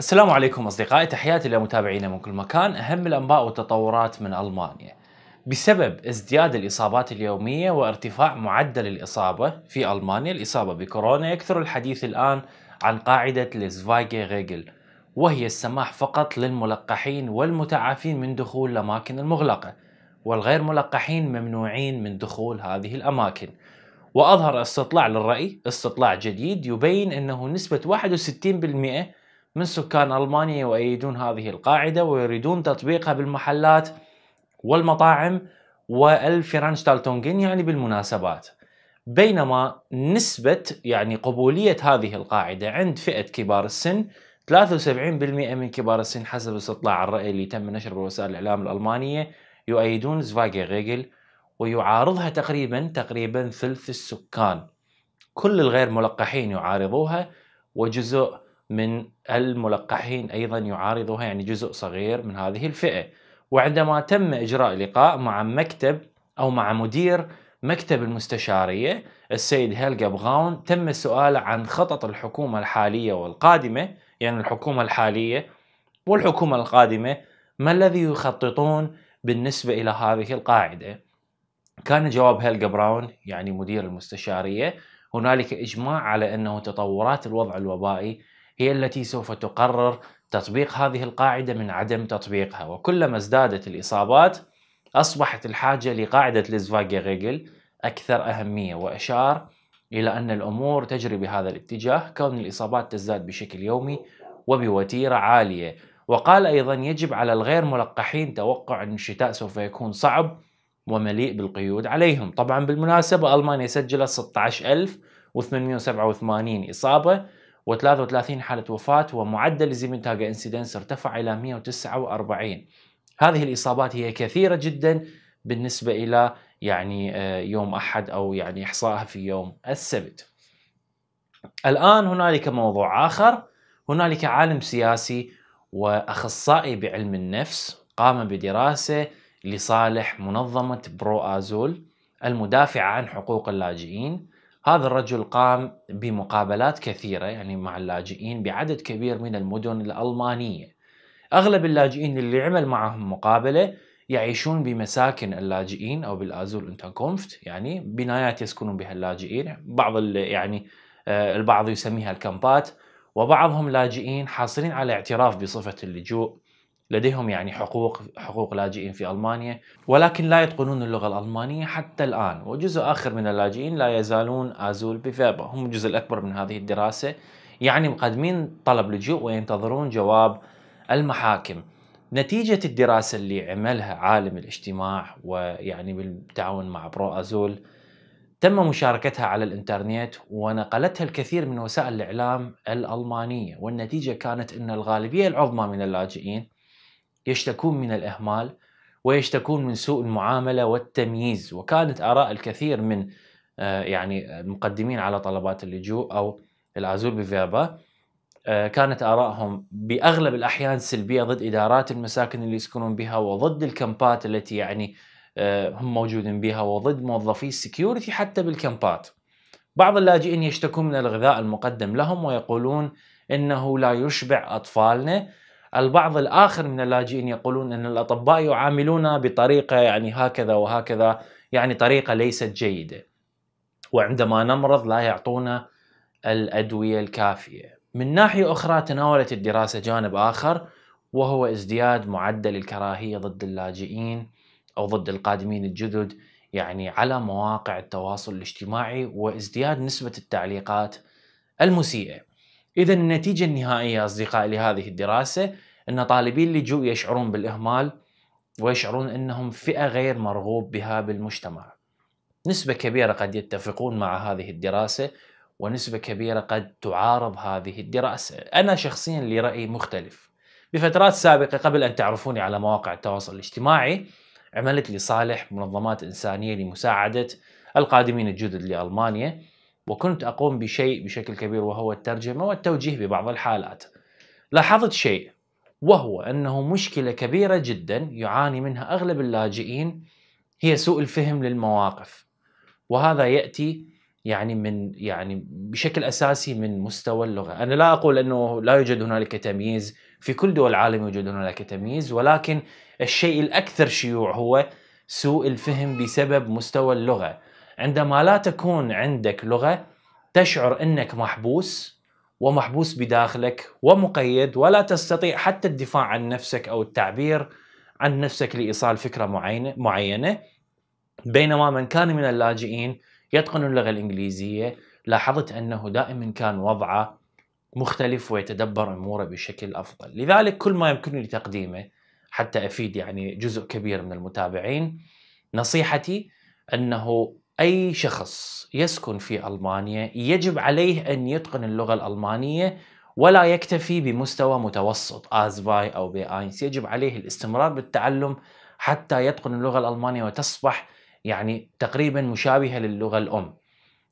السلام عليكم اصدقائي تحياتي لمتابعينا من كل مكان اهم الانباء والتطورات من المانيا بسبب ازدياد الاصابات اليوميه وارتفاع معدل الاصابه في المانيا الاصابه بكورونا يكثر الحديث الان عن قاعده الزفايجي ريجل وهي السماح فقط للملقحين والمتعافين من دخول الاماكن المغلقه والغير ملقحين ممنوعين من دخول هذه الاماكن واظهر استطلاع للراي استطلاع جديد يبين انه نسبه 61% من سكان ألمانيا يؤيدون هذه القاعدة ويريدون تطبيقها بالمحلات والمطاعم والفيرانشتالتونجين يعني بالمناسبات بينما نسبة يعني قبولية هذه القاعدة عند فئة كبار السن 73% من كبار السن حسب استطلاع الرأي اللي تم نشره بوسائل الإعلام الألمانية يؤيدون زفاجي غيغل ويعارضها تقريبا تقريبا ثلث السكان كل الغير ملقحين يعارضوها وجزء من الملقحين أيضا يعارضها يعني جزء صغير من هذه الفئة وعندما تم إجراء لقاء مع مكتب أو مع مدير مكتب المستشارية السيد هيلغا بغاون تم السؤال عن خطط الحكومة الحالية والقادمة يعني الحكومة الحالية والحكومة القادمة ما الذي يخططون بالنسبة إلى هذه القاعدة كان جواب هيلغا براون يعني مدير المستشارية هنالك إجماع على أنه تطورات الوضع الوبائي هي التي سوف تقرر تطبيق هذه القاعدة من عدم تطبيقها وكلما ازدادت الإصابات أصبحت الحاجة لقاعدة غيغل أكثر أهمية وأشار إلى أن الأمور تجري بهذا الاتجاه كون الإصابات تزداد بشكل يومي وبوتيرة عالية وقال أيضا يجب على الغير ملقحين توقع أن الشتاء سوف يكون صعب ومليء بالقيود عليهم طبعا بالمناسبة ألمانيا سجلت 16887 إصابة و33 حالة وفاة ومعدل زيمنتاغا انسيدنس ارتفع إلى 149 هذه الإصابات هي كثيرة جدا بالنسبة إلى يعني آه، يوم أحد أو يعني إحصائها في يوم السبت الآن هنالك موضوع آخر هنالك عالم سياسي وأخصائي بعلم النفس قام بدراسة لصالح منظمة برو آزول المدافعة عن حقوق اللاجئين هذا الرجل قام بمقابلات كثيرة يعني مع اللاجئين بعدد كبير من المدن الألمانية أغلب اللاجئين اللي عمل معهم مقابلة يعيشون بمساكن اللاجئين أو بالآزول كومفت يعني بنايات يسكنون بها اللاجئين بعض يعني آه، البعض يسميها الكامبات وبعضهم لاجئين حاصلين على اعتراف بصفة اللجوء لديهم يعني حقوق حقوق لاجئين في المانيا ولكن لا يتقنون اللغه الالمانيه حتى الان وجزء اخر من اللاجئين لا يزالون ازول بفيبا هم الجزء الاكبر من هذه الدراسه يعني مقدمين طلب لجوء وينتظرون جواب المحاكم نتيجة الدراسة اللي عملها عالم الاجتماع ويعني بالتعاون مع برو أزول تم مشاركتها على الانترنت ونقلتها الكثير من وسائل الإعلام الألمانية والنتيجة كانت أن الغالبية العظمى من اللاجئين يشتكون من الإهمال ويشتكون من سوء المعاملة والتمييز وكانت آراء الكثير من آه، يعني المقدمين على طلبات اللجوء أو العزول بفيابا آه، كانت آرائهم بأغلب الأحيان سلبية ضد إدارات المساكن اللي يسكنون بها وضد الكمبات التي يعني آه، هم موجودين بها وضد موظفي السكيورتي حتى بالكمبات بعض اللاجئين يشتكون من الغذاء المقدم لهم ويقولون انه لا يشبع اطفالنا البعض الآخر من اللاجئين يقولون أن الأطباء يعاملون بطريقة يعني هكذا وهكذا يعني طريقة ليست جيدة وعندما نمرض لا يعطونا الأدوية الكافية من ناحية أخرى تناولت الدراسة جانب آخر وهو ازدياد معدل الكراهية ضد اللاجئين أو ضد القادمين الجدد يعني على مواقع التواصل الاجتماعي وازدياد نسبة التعليقات المسيئة إذا النتيجة النهائية أصدقائي لهذه الدراسة أن طالبي اللجوء يشعرون بالإهمال ويشعرون أنهم فئة غير مرغوب بها بالمجتمع نسبة كبيرة قد يتفقون مع هذه الدراسة ونسبة كبيرة قد تعارض هذه الدراسة أنا شخصيا لي رأي مختلف بفترات سابقة قبل أن تعرفوني على مواقع التواصل الاجتماعي عملت لصالح منظمات إنسانية لمساعدة القادمين الجدد لألمانيا وكنت أقوم بشيء بشكل كبير وهو الترجمة والتوجيه ببعض الحالات لاحظت شيء وهو أنه مشكلة كبيرة جدا يعاني منها أغلب اللاجئين هي سوء الفهم للمواقف وهذا يأتي يعني من يعني بشكل اساسي من مستوى اللغه، انا لا اقول انه لا يوجد هنالك تمييز، في كل دول العالم يوجد هنالك تمييز ولكن الشيء الاكثر شيوع هو سوء الفهم بسبب مستوى اللغه، عندما لا تكون عندك لغه تشعر انك محبوس ومحبوس بداخلك ومقيد ولا تستطيع حتى الدفاع عن نفسك او التعبير عن نفسك لايصال فكره معينه بينما من كان من اللاجئين يتقن اللغه الانجليزيه لاحظت انه دائما كان وضعه مختلف ويتدبر اموره بشكل افضل، لذلك كل ما يمكنني تقديمه حتى افيد يعني جزء كبير من المتابعين نصيحتي انه أي شخص يسكن في ألمانيا يجب عليه أن يتقن اللغة الألمانية ولا يكتفي بمستوى متوسط as by أو بآينس يجب عليه الاستمرار بالتعلم حتى يتقن اللغة الألمانية وتصبح يعني تقريبا مشابهة للغة الأم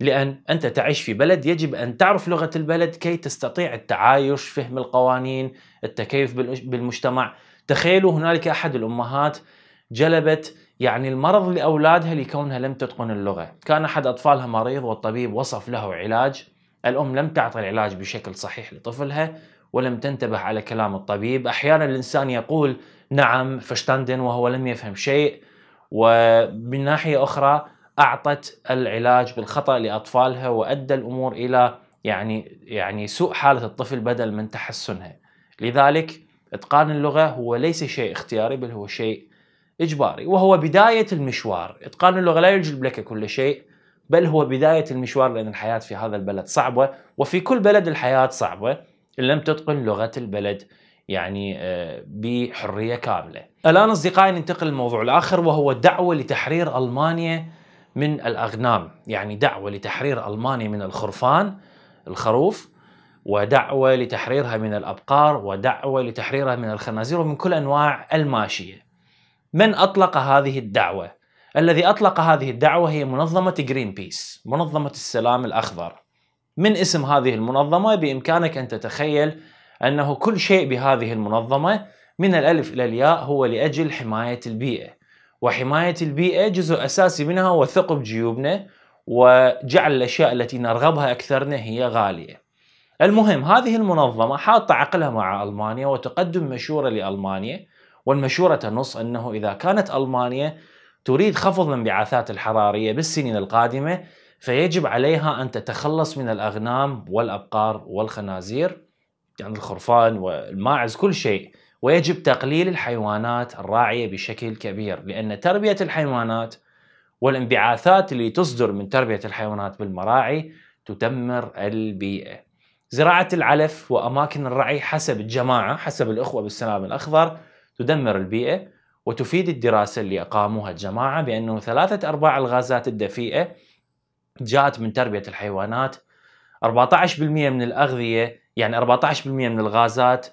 لأن أنت تعيش في بلد يجب أن تعرف لغة البلد كي تستطيع التعايش فهم القوانين التكيف بالمجتمع تخيلوا هنالك أحد الأمهات جلبت يعني المرض لأولادها لكونها لم تتقن اللغة كان أحد أطفالها مريض والطبيب وصف له علاج الأم لم تعطي العلاج بشكل صحيح لطفلها ولم تنتبه على كلام الطبيب أحيانا الإنسان يقول نعم فشتندن وهو لم يفهم شيء ومن ناحية أخرى أعطت العلاج بالخطأ لأطفالها وأدى الأمور إلى يعني يعني سوء حالة الطفل بدل من تحسنها لذلك إتقان اللغة هو ليس شيء اختياري بل هو شيء إجباري وهو بداية المشوار إتقان اللغة لا يجلب لك كل شيء بل هو بداية المشوار لأن الحياة في هذا البلد صعبة وفي كل بلد الحياة صعبة إن لم تتقن لغة البلد يعني آه، بحرية كاملة الآن أصدقائي ننتقل للموضوع الآخر وهو دعوة لتحرير ألمانيا من الأغنام يعني دعوة لتحرير ألمانيا من الخرفان الخروف ودعوة لتحريرها من الأبقار ودعوة لتحريرها من الخنازير ومن كل أنواع الماشية من أطلق هذه الدعوة؟ الذي أطلق هذه الدعوة هي منظمة جرين بيس منظمة السلام الأخضر من اسم هذه المنظمة بإمكانك أن تتخيل أنه كل شيء بهذه المنظمة من الألف إلى الياء هو لأجل حماية البيئة وحماية البيئة جزء أساسي منها هو ثقب جيوبنا وجعل الأشياء التي نرغبها أكثرنا هي غالية المهم هذه المنظمة حاطة عقلها مع ألمانيا وتقدم مشورة لألمانيا والمشورة تنص أنه إذا كانت ألمانيا تريد خفض الانبعاثات الحرارية بالسنين القادمة فيجب عليها أن تتخلص من الأغنام والأبقار والخنازير يعني الخرفان والماعز كل شيء ويجب تقليل الحيوانات الراعية بشكل كبير لأن تربية الحيوانات والانبعاثات اللي تصدر من تربية الحيوانات بالمراعي تدمر البيئة زراعة العلف وأماكن الرعي حسب الجماعة حسب الأخوة بالسلام الأخضر تدمر البيئة وتفيد الدراسة اللي أقاموها الجماعة بأنه ثلاثة أرباع الغازات الدفيئة جاءت من تربية الحيوانات 14% من الأغذية يعني 14% من الغازات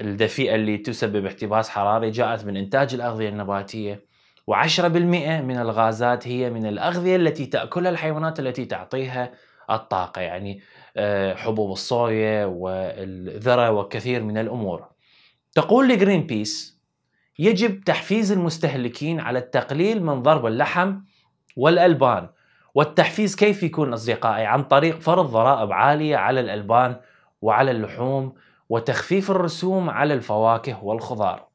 الدفيئة اللي تسبب احتباس حراري جاءت من إنتاج الأغذية النباتية و10% من الغازات هي من الأغذية التي تأكلها الحيوانات التي تعطيها الطاقة يعني آه، حبوب الصويا والذرة وكثير من الأمور تقول لجرين بيس يجب تحفيز المستهلكين على التقليل من ضرب اللحم والألبان والتحفيز كيف يكون أصدقائي عن طريق فرض ضرائب عالية على الألبان وعلى اللحوم وتخفيف الرسوم على الفواكه والخضار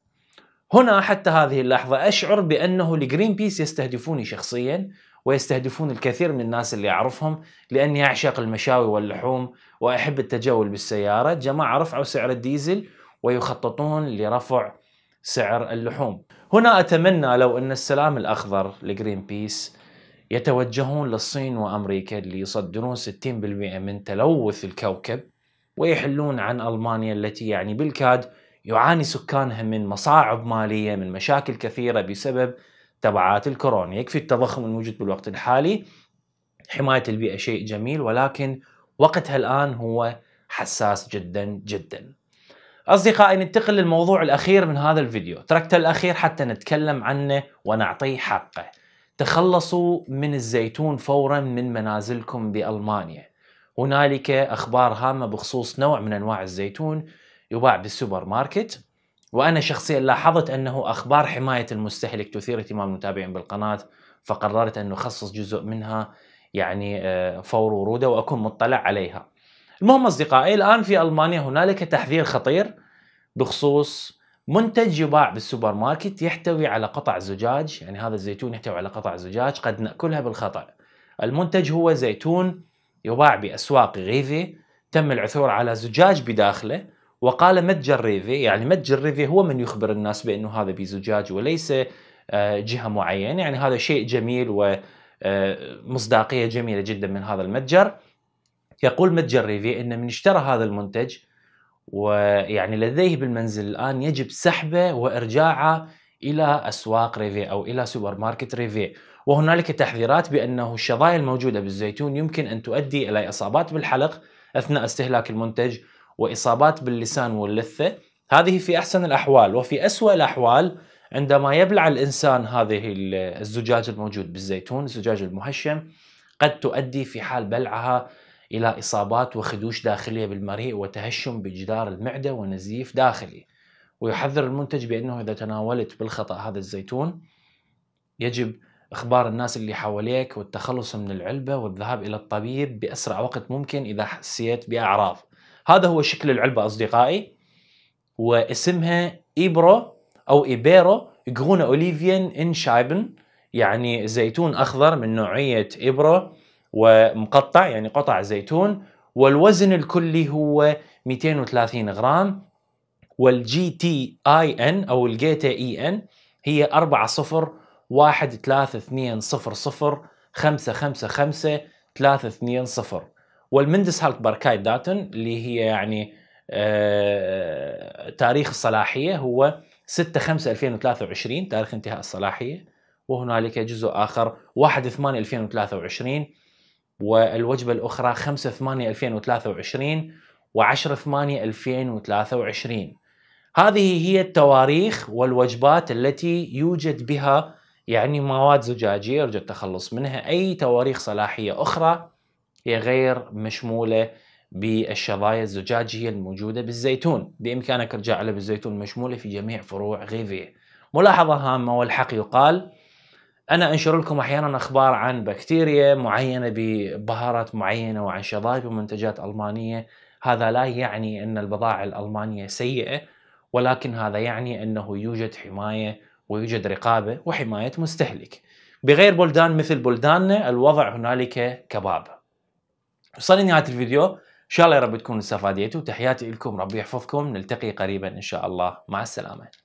هنا حتى هذه اللحظة أشعر بأنه لجرين بيس يستهدفوني شخصيا ويستهدفون الكثير من الناس اللي أعرفهم لأني أعشق المشاوي واللحوم وأحب التجول بالسيارة جماعة رفعوا سعر الديزل ويخططون لرفع سعر اللحوم هنا أتمنى لو أن السلام الأخضر لجرين بيس يتوجهون للصين وأمريكا اللي يصدرون 60% من تلوث الكوكب ويحلون عن ألمانيا التي يعني بالكاد يعاني سكانها من مصاعب مالية من مشاكل كثيرة بسبب تبعات الكورونا يكفي التضخم الموجود بالوقت الحالي حماية البيئة شيء جميل ولكن وقتها الآن هو حساس جدا جدا أصدقائي ننتقل للموضوع الأخير من هذا الفيديو تركت الأخير حتى نتكلم عنه ونعطيه حقه تخلصوا من الزيتون فورا من منازلكم بألمانيا هنالك أخبار هامة بخصوص نوع من أنواع الزيتون يباع بالسوبر ماركت وأنا شخصيا لاحظت أنه أخبار حماية المستهلك تثير اهتمام المتابعين بالقناة فقررت أن أخصص جزء منها يعني آه، فور وروده وأكون مطلع عليها المهم أصدقائي الآن في ألمانيا هنالك تحذير خطير بخصوص منتج يباع بالسوبر ماركت يحتوي على قطع زجاج يعني هذا الزيتون يحتوي على قطع زجاج قد نأكلها بالخطأ المنتج هو زيتون يباع بأسواق غيفي تم العثور على زجاج بداخله وقال متجر ريفي يعني متجر ريفي هو من يخبر الناس بأنه هذا بزجاج وليس آه، جهة معينة يعني هذا شيء جميل ومصداقية آه، جميلة جدا من هذا المتجر يقول متجريفي أن من اشترى هذا المنتج ويعني لديه بالمنزل الآن يجب سحبه وإرجاعه إلى أسواق ريفي أو إلى سوبر ماركت ريفي وهنالك تحذيرات بأنه الشظايا الموجودة بالزيتون يمكن أن تؤدي إلى إصابات بالحلق أثناء استهلاك المنتج وإصابات باللسان واللثة هذه في أحسن الأحوال وفي أسوأ الأحوال عندما يبلع الإنسان هذه الزجاج الموجود بالزيتون الزجاج المهشم قد تؤدي في حال بلعها إلى إصابات وخدوش داخلية بالمريء وتهشم بجدار المعدة ونزيف داخلي ويحذر المنتج بأنه إذا تناولت بالخطأ هذا الزيتون يجب إخبار الناس اللي حواليك والتخلص من العلبة والذهاب إلى الطبيب بأسرع وقت ممكن إذا حسيت بأعراض هذا هو شكل العلبة أصدقائي واسمها إيبرو أو إيبيرو جرونا أوليفيان إن شايبن يعني زيتون أخضر من نوعية إبرو ومقطع يعني قطع زيتون والوزن الكلي هو 230 غرام والجي تي اي ان او الجيتا اي ان هي 4 0 1 3 2 0 0 5 5 5 3 2 0 والمندس هالك باركاي داتن اللي هي يعني آه تاريخ الصلاحيه هو 6 5 2023 تاريخ انتهاء الصلاحيه وهنالك جزء اخر 1 8 2023 والوجبة الأخرى 5 8 2023 و10 8 2023 هذه هي التواريخ والوجبات التي يوجد بها يعني مواد زجاجية يرجى التخلص منها أي تواريخ صلاحية أخرى هي غير مشمولة بالشظايا الزجاجية الموجودة بالزيتون بإمكانك الرجاع على بالزيتون مشمولة في جميع فروع غيفيه ملاحظة هامة والحق يقال انا انشر لكم احيانا اخبار عن بكتيريا معينه ببهارات معينه وعن شظايف ومنتجات المانيه هذا لا يعني ان البضائع الالمانيه سيئه ولكن هذا يعني انه يوجد حمايه ويوجد رقابه وحمايه مستهلك. بغير بلدان مثل بلداننا الوضع هنالك كباب. وصلنا نهايه الفيديو ان شاء الله يا رب تكونوا استفاديتوا وتحياتي لكم ربي يحفظكم نلتقي قريبا ان شاء الله مع السلامه.